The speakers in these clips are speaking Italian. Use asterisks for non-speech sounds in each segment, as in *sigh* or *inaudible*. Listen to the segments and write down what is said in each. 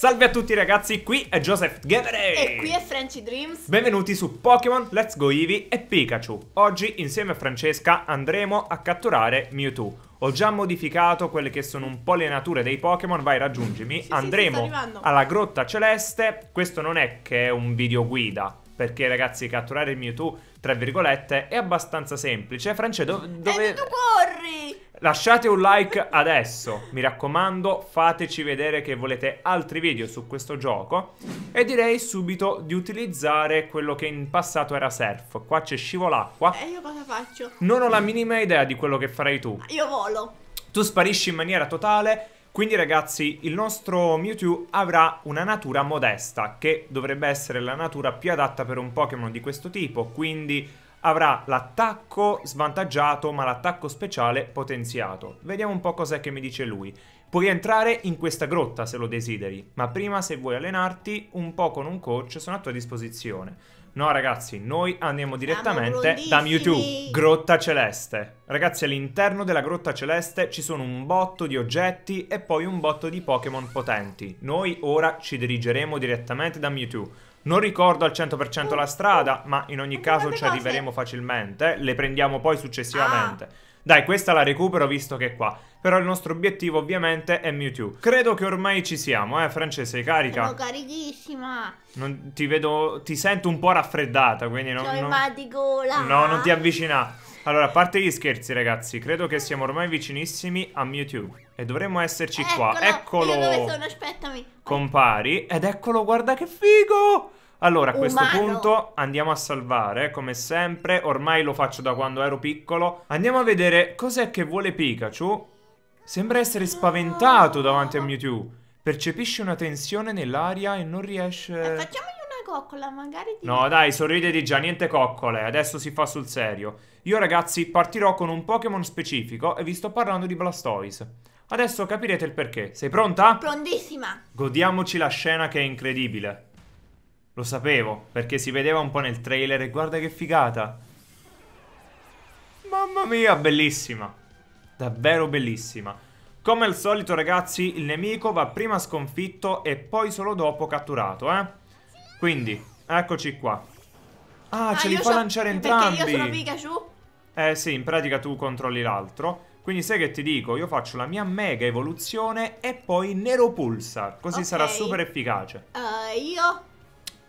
Salve a tutti ragazzi, qui è Joseph Gevere E qui è Frenchy Dreams Benvenuti su Pokémon Let's Go Eevee e Pikachu Oggi insieme a Francesca andremo a catturare Mewtwo ho già modificato quelle che sono un po' le nature dei Pokémon, vai raggiungimi. Sì, Andremo sì, alla Grotta Celeste, questo non è che è un video guida, perché ragazzi catturare il Mewtwo, tra virgolette, è abbastanza semplice. France, do- dove... Eh, Lasciate un like adesso, mi raccomando, fateci vedere che volete altri video su questo gioco e direi subito di utilizzare quello che in passato era surf. Qua c'è scivolacqua. E eh, io cosa faccio? Non ho la minima idea di quello che farai tu. Io volo. Tu sparisci in maniera totale quindi ragazzi il nostro Mewtwo avrà una natura modesta che dovrebbe essere la natura più adatta per un Pokémon di questo tipo quindi avrà l'attacco svantaggiato ma l'attacco speciale potenziato. Vediamo un po' cos'è che mi dice lui. Puoi entrare in questa grotta se lo desideri, ma prima se vuoi allenarti un po' con un coach sono a tua disposizione. No ragazzi, noi andiamo direttamente da Mewtwo, Grotta Celeste. Ragazzi all'interno della Grotta Celeste ci sono un botto di oggetti e poi un botto di Pokémon potenti. Noi ora ci dirigeremo direttamente da Mewtwo. Non ricordo al 100% la strada, ma in ogni caso ci arriveremo facilmente. Le prendiamo poi successivamente. Ah. Dai, questa la recupero visto che è qua. Però il nostro obiettivo ovviamente è Mewtwo. Credo che ormai ci siamo, eh, Francesca, sei carica. Sono carichissima. Non ti vedo, ti sento un po' raffreddata, quindi non... C'ho non... il di gola. No, non ti avvicina. Allora, a parte gli scherzi, ragazzi, credo che siamo ormai vicinissimi a Mewtwo. E dovremmo esserci eccolo, qua. Eccolo. Io dove sono, aspettami. Compari. Ed eccolo, guarda che figo. Allora, a questo punto andiamo a salvare, come sempre. Ormai lo faccio da quando ero piccolo. Andiamo a vedere cos'è che vuole Pikachu. Sembra essere spaventato davanti a Mewtwo. Percepisce una tensione nell'aria e non riesce... Eh, facciamogli una coccola, magari di... No, dai, sorriditi già, niente coccole. Adesso si fa sul serio. Io, ragazzi, partirò con un Pokémon specifico e vi sto parlando di Blastoise. Adesso capirete il perché. Sei pronta? Prontissima. Godiamoci la scena che è incredibile. Lo sapevo, perché si vedeva un po' nel trailer e guarda che figata. Mamma mia, bellissima. Davvero bellissima. Come al solito ragazzi, il nemico va prima sconfitto e poi solo dopo catturato, eh? Quindi, eccoci qua. Ah, ah ce li fa so... lanciare entrambi. Perché io sono Pikachu? Eh sì, in pratica tu controlli l'altro. Quindi sai che ti dico? Io faccio la mia mega evoluzione e poi Nero Pulsar, così okay. sarà super efficace. Uh, io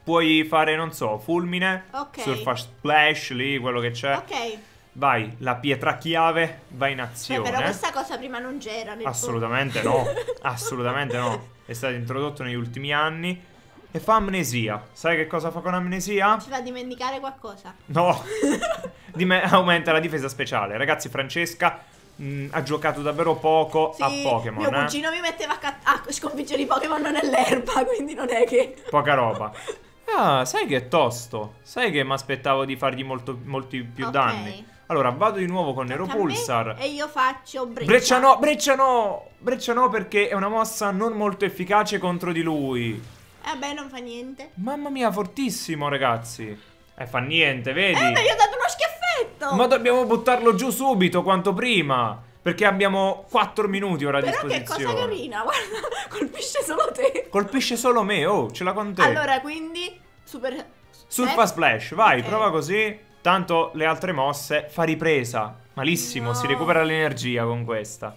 Puoi fare, non so, fulmine. Ok. Surface splash, lì, quello che c'è. Ok. Vai, la pietra chiave va in cioè, azione. Beh, però questa cosa prima non c'era. Assolutamente no. Assolutamente no. È stato introdotto negli ultimi anni. E fa amnesia. Sai che cosa fa con amnesia? Ci fa dimenticare qualcosa. No. *laughs* Dime aumenta la difesa speciale. Ragazzi, Francesca mh, mm, ha giocato davvero poco sì, a Pokémon. Mio eh? cugino mi metteva a, a sconfiggere i Pokémon nell'erba, *laughs* quindi non è che... Poca roba. Ah, sai che è tosto. Sai che mi aspettavo di fargli molto, molti più okay. danni. Allora, vado di nuovo con Nero Pulsar. E io faccio breccia. Breccia no, breccia no! Breccia no perché è una mossa non molto efficace contro di lui. Vabbè, eh non fa niente. Mamma mia, fortissimo, ragazzi. Eh, fa niente, vedi? Eh, ma gli ho dato uno schiaffetto! Ma dobbiamo buttarlo giù subito, quanto prima. Perché abbiamo 4 minuti ora a disposizione. Però che cosa carina, *laughs* guarda, colpisce solo te. Colpisce solo me, oh, ce l'ha con te. Allora, quindi, super... Surfa eh? Splash, vai, okay. prova così. Tanto le altre mosse fa ripresa. Malissimo, no. si recupera l'energia con questa.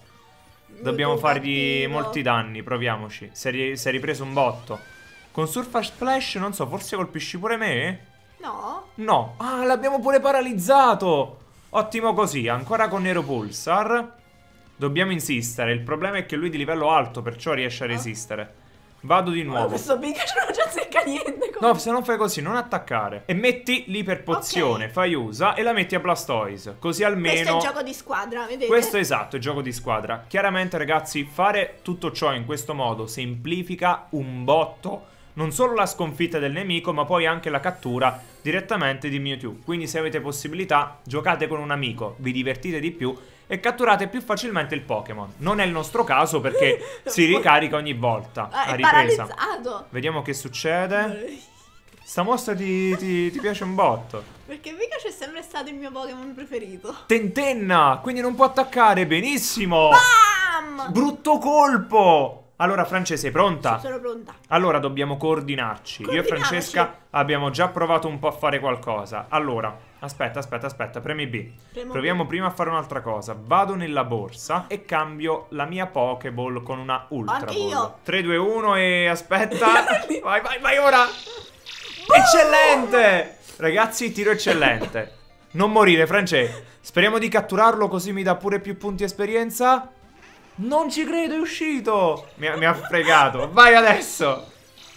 Dobbiamo fargli molti danni, proviamoci. Si è, si è ripreso un botto. Con Surfa Splash, non so, forse colpisci pure me? No. No. Ah, l'abbiamo pure paralizzato. Ottimo così, ancora con Nero Pulsar. Dobbiamo insistere, il problema è che lui è di livello alto, perciò riesce a ah. resistere. Vado di nuovo. Ma questo Pikachu non ci azzecca niente. No, se non fai così, non attaccare. E metti l'iperpozione, okay. fai usa e la metti a Blastoise. Così almeno... Questo è il gioco di squadra, vedete? Questo è esatto, è il gioco di squadra. Chiaramente, ragazzi, fare tutto ciò in questo modo semplifica un botto non solo la sconfitta del nemico ma poi anche la cattura direttamente di Mewtwo. Quindi se avete possibilità giocate con un amico, vi divertite di più e catturate più facilmente il Pokémon. Non è il nostro caso perché *laughs* si ricarica ogni volta ah, a ripresa. Paralizzato. Vediamo che succede. Sta mossa ti, ti, ti piace un botto. Perché mica c'è sempre stato il mio Pokémon preferito. Tentenna! Quindi non può attaccare benissimo! Bam! Brutto colpo! Allora, Francesca, sei pronta? Sono pronta. Allora, dobbiamo coordinarci. Io e Francesca abbiamo già provato un po' a fare qualcosa. Allora, aspetta, aspetta, aspetta, premi B. Premo Proviamo B. prima a fare un'altra cosa. Vado nella borsa e cambio la mia Pokéball con una Ultra Anche Ball. Io. 3, 2, 1 e aspetta. *laughs* vai, vai, vai ora. Boom! Eccellente! Ragazzi, tiro eccellente. Non morire, Francesca. Speriamo di catturarlo così mi dà pure più punti esperienza. Non ci credo, è uscito! Mi, mi ha fregato. Vai adesso!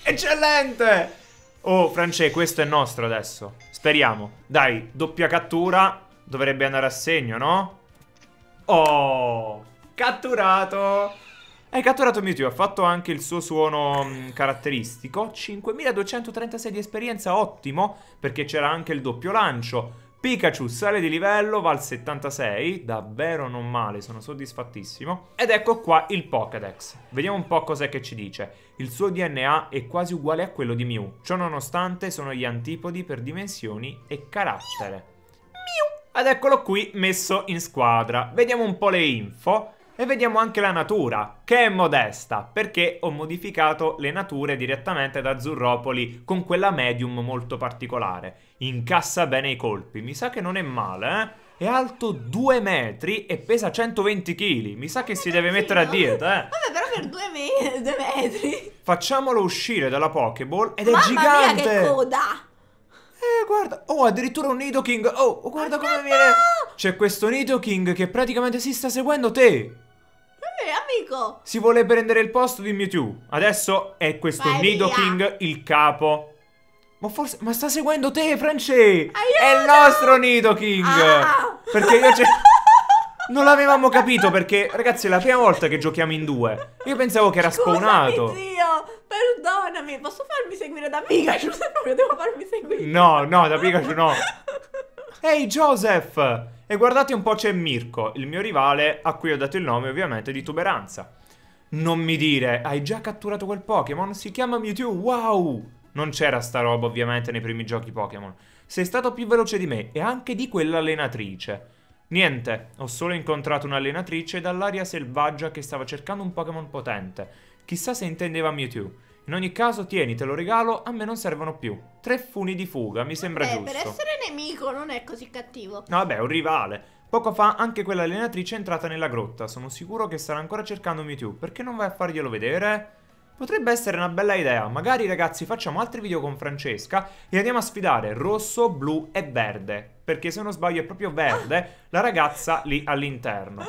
Eccellente! Oh, Francesco, questo è nostro adesso. Speriamo. Dai, doppia cattura. Dovrebbe andare a segno, no? Oh! Catturato! Hai catturato Mewtwo, ha fatto anche il suo suono mh, mm, caratteristico. 5236 di esperienza, ottimo, perché c'era anche il doppio lancio. Pikachu sale di livello, va al 76, davvero non male, sono soddisfattissimo. Ed ecco qua il Pokédex. Vediamo un po' cos'è che ci dice. Il suo DNA è quasi uguale a quello di Mew, ciononostante sono gli antipodi per dimensioni e carattere. Mew! Ed eccolo qui messo in squadra. Vediamo un po' le info. E vediamo anche la natura, che è modesta, perché ho modificato le nature direttamente da Zurropoli con quella medium molto particolare. Incassa bene i colpi, mi sa che non è male, eh? È alto 2 metri e pesa 120 kg, mi sa che si eh, deve mettere a dieta, eh? Vabbè, però per 2 me metri... Facciamolo uscire dalla Pokéball ed è Mamma gigante! Mamma che coda! Eh, guarda, oh, addirittura un Nidoking! Oh, guarda Aspetta! come viene. C'è questo Nidoking che praticamente si sta seguendo te amico! Si vuole prendere il posto di Mewtwo. Adesso è questo Nido King il capo. Ma forse... Ma sta seguendo te, France! È il nostro Nidoking! Ah. Perché io c'è... Non l'avevamo capito perché, ragazzi, è la prima volta che giochiamo in due. Io pensavo che era Scusami, spawnato. zio, perdonami, posso farmi seguire da Pikachu? Se no, devo farmi seguire. No, no, da Pikachu no. *laughs* Ehi hey Joseph! E guardate un po' c'è Mirko, il mio rivale, a cui ho dato il nome ovviamente di Tuberanza. Non mi dire, hai già catturato quel Pokémon? Si chiama Mewtwo, wow! Non c'era sta roba ovviamente nei primi giochi Pokémon. Sei stato più veloce di me e anche di quell'allenatrice. Niente, ho solo incontrato un'allenatrice dall'aria selvaggia che stava cercando un Pokémon potente. Chissà se intendeva Mewtwo. In ogni caso, tieni, te lo regalo, a me non servono più. Tre funi di fuga, mi sembra eh, giusto. per essere nemico non è così cattivo. No, vabbè, è un rivale. Poco fa anche quella allenatrice è entrata nella grotta. Sono sicuro che starà ancora cercando Mewtwo. Perché non vai a farglielo vedere? Potrebbe essere una bella idea, magari ragazzi facciamo altri video con Francesca e andiamo a sfidare rosso, blu e verde. Perché se non sbaglio è proprio verde *laughs* la ragazza lì all'interno.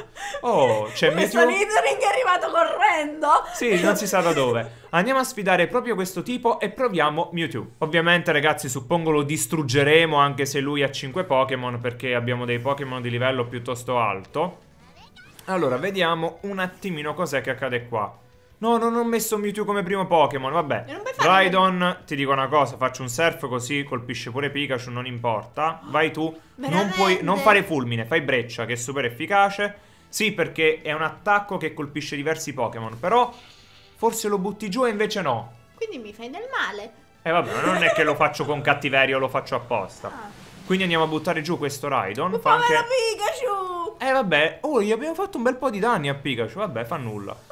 Oh, c'è Meteor... Questo Littering è arrivato correndo! Sì, non si sa da dove. Andiamo a sfidare proprio questo tipo e proviamo Mewtwo. Ovviamente ragazzi suppongo lo distruggeremo anche se lui ha 5 Pokémon perché abbiamo dei Pokémon di livello piuttosto alto. Allora, vediamo un attimino cos'è che accade qua. No, non ho messo Mewtwo come primo Pokémon, vabbè. Raidon, ti dico una cosa, faccio un surf così colpisce pure Pikachu, non importa. Vai tu. Non, puoi, non fare fulmine, fai breccia, che è super efficace. Sì, perché è un attacco che colpisce diversi Pokémon, però forse lo butti giù e invece no. Quindi mi fai del male. eh vabbè, non è che lo faccio con cattiveria lo faccio apposta. Ah. Quindi andiamo a buttare giù questo Raidon. Ma fa anche... Pikachu! Eh vabbè, oh, gli abbiamo fatto un bel po' di danni a Pikachu, vabbè, fa nulla. *laughs*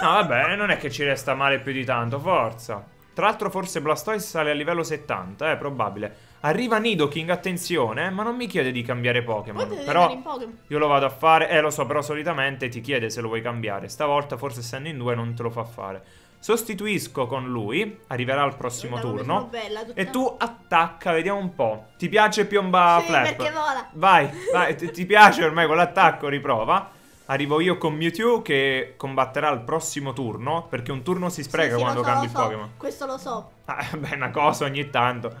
No, vabbè, non è che ci resta male più di tanto, forza. Tra l'altro forse Blastoise sale a livello 70, è eh, probabile. Arriva Nidoking, attenzione, eh, ma non mi chiede di cambiare Pokémon. Però io lo vado a fare, eh lo so, però solitamente ti chiede se lo vuoi cambiare. Stavolta forse essendo in due non te lo fa fare. Sostituisco con lui, arriverà al prossimo turno. Bella, tutta... E tu attacca, vediamo un po'. Ti piace piomba sì, flap? perché vola. Vai, vai, ti piace ormai con l'attacco, riprova. Arrivo io con Mewtwo che combatterà al prossimo turno, perché un turno si spreca sì, sì, quando so, il Pokémon. Questo lo so. Ah, *laughs* beh, una cosa ogni tanto.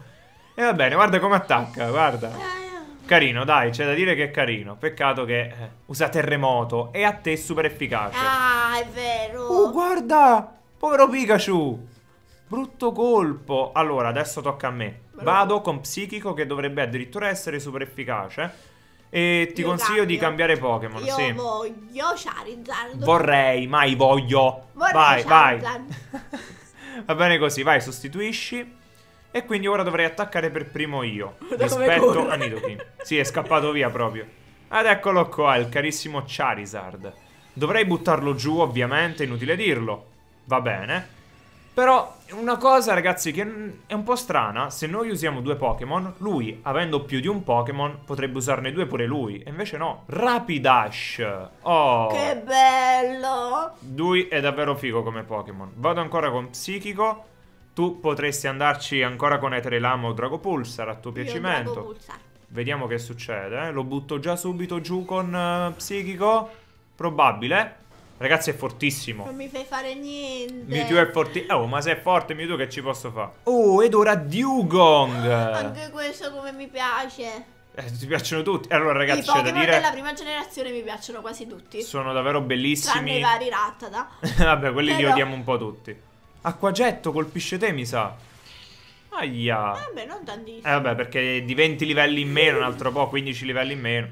E va bene, guarda come attacca, guarda. Eh, eh. Carino, dai, c'è da dire che è carino. Peccato che eh, usa terremoto e a te è super efficace. Ah, è vero. Oh, guarda! Povero Pikachu! Brutto colpo. Allora, adesso tocca a me. Vado con psichico che dovrebbe addirittura essere super efficace. E ti io consiglio cambio. di cambiare Pokémon. Io sì. voglio Charizard. Vorrei, mai voglio. Vorrei vai, Charizard. vai. *laughs* Va bene così, vai, sostituisci. E quindi ora dovrei attaccare per primo io. *laughs* rispetto a Nidoking. Sì, è scappato via proprio. Ed eccolo qua, il carissimo Charizard. Dovrei buttarlo giù, ovviamente, inutile dirlo. Va bene. Però una cosa ragazzi che è un po' strana, se noi usiamo due Pokémon, lui avendo più di un Pokémon potrebbe usarne due pure lui, e invece no. Rapidash! Oh! Che bello! Lui è davvero figo come Pokémon. Vado ancora con Psichico. Tu potresti andarci ancora con Eterelamo o Drago Pulsar, a tuo Io piacimento. Dragopulsar. Vediamo che succede, eh? Lo butto già subito giù con uh, Psichico? Probabile. Ragazzi è fortissimo Non mi fai fare niente Mewtwo è fortissimo Oh ma se è forte Mewtwo che ci posso fare? Oh ed ora Dugong Anche questo come mi piace eh, ti piacciono tutti. Allora, ragazzi, c'è da dire. della prima generazione mi piacciono quasi tutti. Sono davvero bellissimi. Tranne i vari Rattata. *laughs* Vabbè, quelli Però... li odiamo un po' tutti. Acquagetto colpisce te, mi sa. Ahia. Vabbè, non tantissimo. Eh, vabbè, perché di 20 livelli in meno, un altro po', 15 livelli in meno.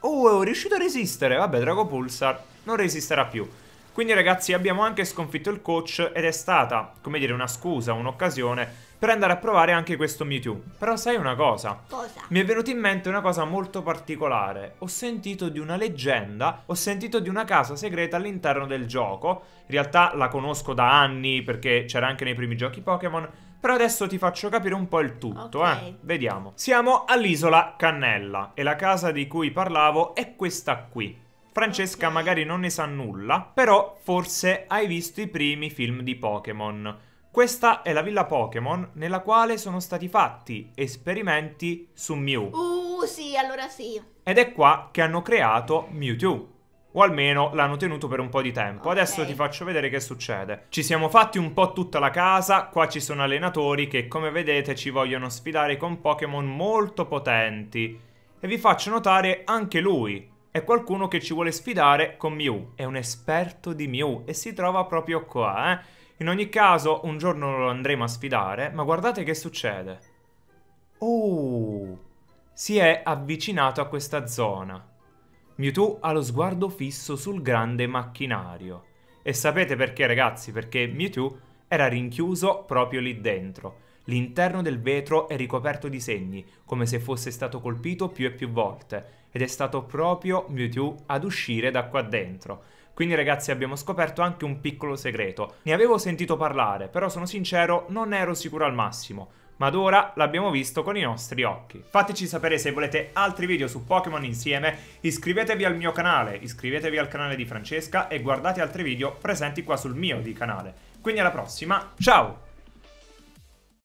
Oh, è riuscito a resistere. Vabbè, Drago Pulsar non resisterà più. Quindi ragazzi abbiamo anche sconfitto il coach ed è stata, come dire, una scusa, un'occasione per andare a provare anche questo Mewtwo. Però sai una cosa? Cosa? Mi è venuta in mente una cosa molto particolare. Ho sentito di una leggenda, ho sentito di una casa segreta all'interno del gioco. In realtà la conosco da anni perché c'era anche nei primi giochi Pokémon. Però adesso ti faccio capire un po' il tutto, okay. eh? Vediamo. Siamo all'isola Cannella e la casa di cui parlavo è questa qui. Francesca magari non ne sa nulla, però forse hai visto i primi film di Pokémon. Questa è la villa Pokémon nella quale sono stati fatti esperimenti su Mew. Uh, sì, allora sì. Ed è qua che hanno creato Mewtwo. O almeno l'hanno tenuto per un po' di tempo. Okay. Adesso ti faccio vedere che succede. Ci siamo fatti un po' tutta la casa, qua ci sono allenatori che come vedete ci vogliono sfidare con Pokémon molto potenti. E vi faccio notare anche lui, è qualcuno che ci vuole sfidare con Mew. È un esperto di Mew e si trova proprio qua, eh. In ogni caso, un giorno lo andremo a sfidare, ma guardate che succede. Oh! Si è avvicinato a questa zona. Mewtwo ha lo sguardo fisso sul grande macchinario. E sapete perché, ragazzi? Perché Mewtwo era rinchiuso proprio lì dentro. L'interno del vetro è ricoperto di segni, come se fosse stato colpito più e più volte, ed è stato proprio Mewtwo ad uscire da qua dentro. Quindi ragazzi abbiamo scoperto anche un piccolo segreto. Ne avevo sentito parlare, però sono sincero non ero sicuro al massimo ma ad ora l'abbiamo visto con i nostri occhi. Fateci sapere se volete altri video su Pokémon insieme, iscrivetevi al mio canale, iscrivetevi al canale di Francesca e guardate altri video presenti qua sul mio di canale. Quindi alla prossima, ciao!